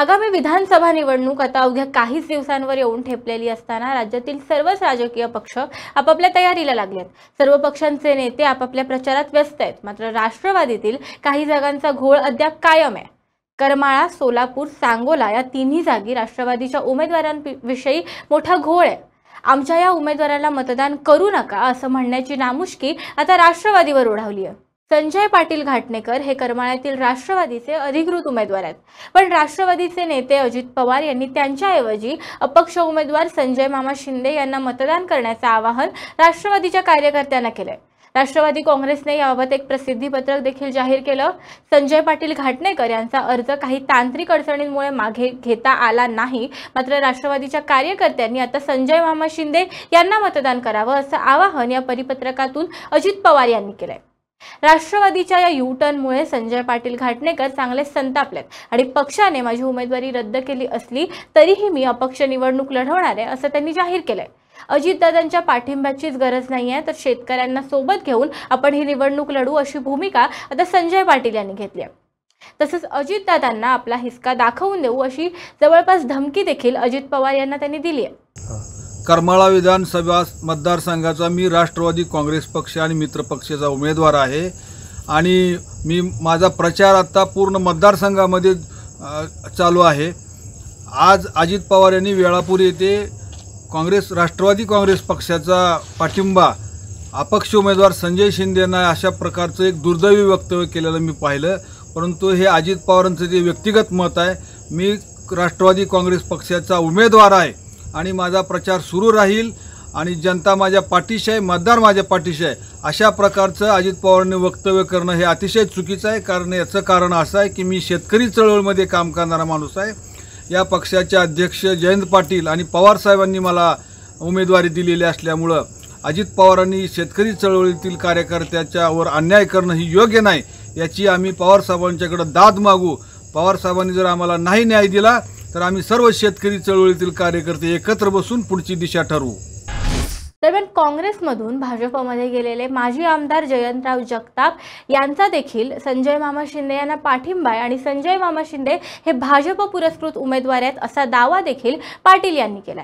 आगामी विधानसभा निवडणूक आता अवघ्या काहीच दिवसांवर येऊन ठेपलेली असताना राज्यातील सर्वच राजकीय पक्ष आपापल्या तयारीला लागलेत सर्व पक्षांचे नेते आपापल्या प्रचारात व्यस्त आहेत मात्र राष्ट्रवादीतील काही जागांचा घोळ अद्याप कायम आहे करमाळा सोलापूर सांगोला या तिन्ही जागी राष्ट्रवादीच्या उमेदवारांविषयी मोठा घोळ आहे आमच्या या उमेदवाराला मतदान करू नका असं म्हणण्याची नामुष्की आता राष्ट्रवादीवर ओढावली आहे संजय पाटील घाटणेकर हे करमाळ्यातील राष्ट्रवादीचे अधिकृत उमेदवार आहेत पण राष्ट्रवादीचे नेते अजित पवार यांनी त्यांच्याऐवजी अपक्ष उमेदवार संजय मामा शिंदे यांना मतदान करण्याचं आवाहन राष्ट्रवादीच्या कार्यकर्त्यांना केलंय राष्ट्रवादी काँग्रेसने याबाबत एक प्रसिद्धी पत्रक देखील जाहीर केलं संजय पाटील घाटणेकर यांचा अर्ज काही तांत्रिक अडचणींमुळे मागे घेता आला नाही मात्र राष्ट्रवादीच्या कार्यकर्त्यांनी आता संजय मामा शिंदे यांना मतदान करावं असं आवाहन या परिपत्रकातून अजित पवार यांनी केलंय राष्ट्रवादीच्या या मुळे संजय पाटील घाटणेकर चांगले संतापलेत आणि पक्षाने माझी उमेदवारी रद्द केली असली तरीही मी अपक्ष निवडणूक लढवणार आहे असं त्यांनी जाहीर केलंय अजितदादांच्या पाठिंब्याचीच गरज नाही आहे तर शेतकऱ्यांना सोबत घेऊन आपण ही निवडणूक लढू अशी भूमिका आता संजय पाटील यांनी घेतली तसंच अजितदादांना आपला हिसका दाखवून देऊ अशी जवळपास धमकी देखील अजित पवार यांना त्यांनी दिली आहे करमाळा विधानसभा मतदारसंघाचा मी राष्ट्रवादी काँग्रेस पक्ष आणि मित्रपक्षाचा उमेदवार आहे आणि मी माझा प्रचार आत्ता पूर्ण मतदारसंघामध्ये चालू आहे आज अजित पवार यांनी वेळापूर येथे काँग्रेस राष्ट्रवादी काँग्रेस पक्षाचा पाठिंबा अपक्ष उमेदवार संजय शिंदे यांना अशा प्रकारचं एक दुर्दैवी वक्तव्य केलेलं मी पाहिलं परंतु हे अजित पवारांचं जे व्यक्तिगत मत आहे मी राष्ट्रवादी काँग्रेस पक्षाचा उमेदवार आहे आणि माझा प्रचार सुरू राहील आणि जनता माझ्या पाठीशी आहे मतदार माझ्या पाठीशी आहे अशा प्रकारचं अजित पवारांनी वक्तव्य करणं हे अतिशय चुकीचं आहे कारण याचं कारण असं आहे की मी शेतकरी चळवळीमध्ये काम करणारा माणूस आहे या पक्षाचे अध्यक्ष जयंत पाटील आणि पवारसाहेबांनी मला उमेदवारी दिलेली असल्यामुळं अजित पवारांनी शेतकरी चळवळीतील कार्यकर्त्याच्यावर अन्याय करणं ही योग्य नाही याची आम्ही पवारसाहेबांच्याकडं दाद मागू पवारसाहेबांनी जर आम्हाला नाही न्याय दिला तर आम्ही सर्व शेतकरी चळवळीतील कार्यकर्ते एकत्र बसून पुढची दिशा ठरवू दरम्यान काँग्रेसमधून भाजपमध्ये गेलेले माजी आमदार जयंतराव जगताप यांचा देखील संजय मामा शिंदे यांना पाठिंबा आहे आणि संजय मामा शिंदे हे भाजप पुरस्कृत उमेदवार आहेत असा दावा देखील पाटील यांनी केला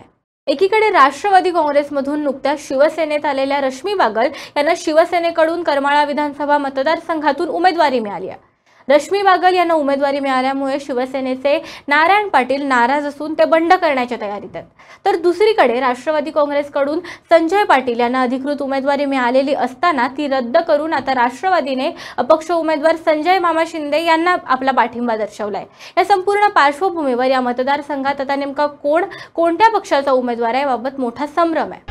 एकीकडे राष्ट्रवादी काँग्रेसमधून नुकत्याच शिवसेनेत आलेल्या रश्मी बागल यांना शिवसेनेकडून करमाळा विधानसभा मतदारसंघातून उमेदवारी मिळाली आहे रश्मी बागल यांना उमेदवारी मिळाल्यामुळे शिवसेनेचे नारायण पाटील नाराज असून ते बंड करण्याच्या तयारीत आहेत तर दुसरीकडे राष्ट्रवादी काँग्रेसकडून संजय पाटील यांना अधिकृत उमेदवारी मिळालेली असताना ती रद्द करून आता राष्ट्रवादीने अपक्ष उमेदवार संजय मामा शिंदे यांना आपला पाठिंबा दर्शवलाय या संपूर्ण पार्श्वभूमीवर या मतदारसंघात आता नेमका कोण कोणत्या पक्षाचा उमेदवार आहे याबाबत मोठा संभ्रम आहे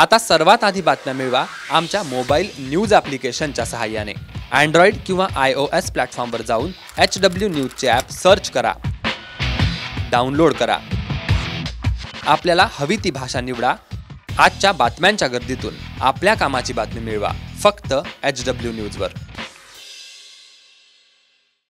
आता सर्वात आधी बातम्या मिळवा आमच्या मोबाईल न्यूज ॲप्लिकेशनच्या सहाय्याने अँड्रॉइड किंवा आय ओ एस प्लॅटफॉर्मवर जाऊन एच डब्ल्यू न्यूजचे ॲप सर्च करा डाउनलोड करा आपल्याला हवी ती भाषा निवडा आजच्या बातम्यांच्या गर्दीतून आपल्या कामाची बातमी मिळवा फक्त एच डब्ल्यू न्यूजवर